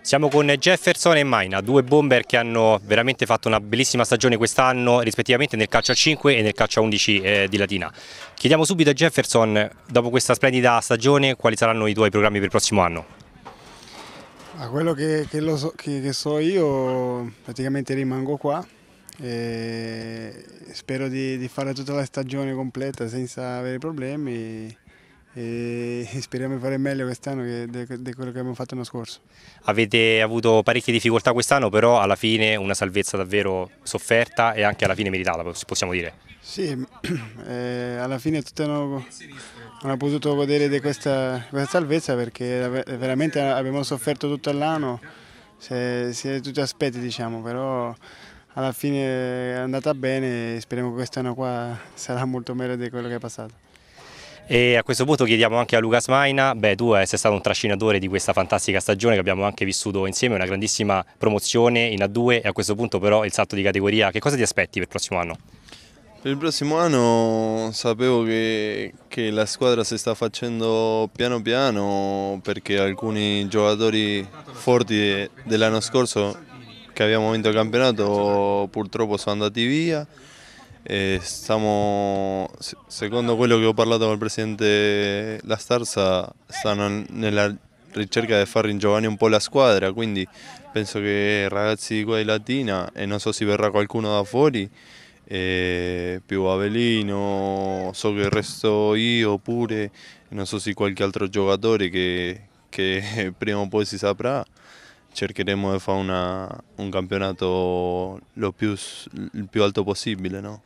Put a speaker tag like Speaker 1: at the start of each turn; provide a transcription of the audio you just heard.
Speaker 1: Siamo con Jefferson e Maina, due bomber che hanno veramente fatto una bellissima stagione quest'anno rispettivamente nel calcio a 5 e nel calcio a 11 eh, di Latina. Chiediamo subito a Jefferson, dopo questa splendida stagione, quali saranno i tuoi programmi per il prossimo anno?
Speaker 2: A quello che, che, so, che, che so, io praticamente rimango qua e spero di, di fare tutta la stagione completa senza avere problemi e speriamo di fare meglio quest'anno di quello che abbiamo fatto l'anno scorso.
Speaker 1: Avete avuto parecchie difficoltà quest'anno, però alla fine una salvezza davvero sofferta e anche alla fine meritata, possiamo dire.
Speaker 2: Sì, eh, alla fine tutti hanno, hanno, potuto godere di questa, questa salvezza perché veramente abbiamo sofferto tutto l'anno, sia di tutti aspetti diciamo, però alla fine è andata bene e speriamo che quest'anno qua sarà molto meglio di quello che è passato.
Speaker 1: E a questo punto chiediamo anche a Lucas Maina, beh tu eh, sei stato un trascinatore di questa fantastica stagione che abbiamo anche vissuto insieme, una grandissima promozione in A2 e a questo punto però il salto di categoria, che cosa ti aspetti per il prossimo anno?
Speaker 3: Per il prossimo anno sapevo che, che la squadra si sta facendo piano piano perché alcuni giocatori forti dell'anno scorso che abbiamo vinto il campionato purtroppo sono andati via eh, stiamo, secondo quello che ho parlato con il presidente La Starza, stanno nella ricerca di far ringiovanire un po' la squadra, quindi penso che ragazzi di qua di Latina, e non so se verrà qualcuno da fuori, eh, più Avelino, so che il resto io pure, non so se qualche altro giocatore che, che prima o poi si saprà cercheremo di fare una, un campionato più, il più alto possibile. No?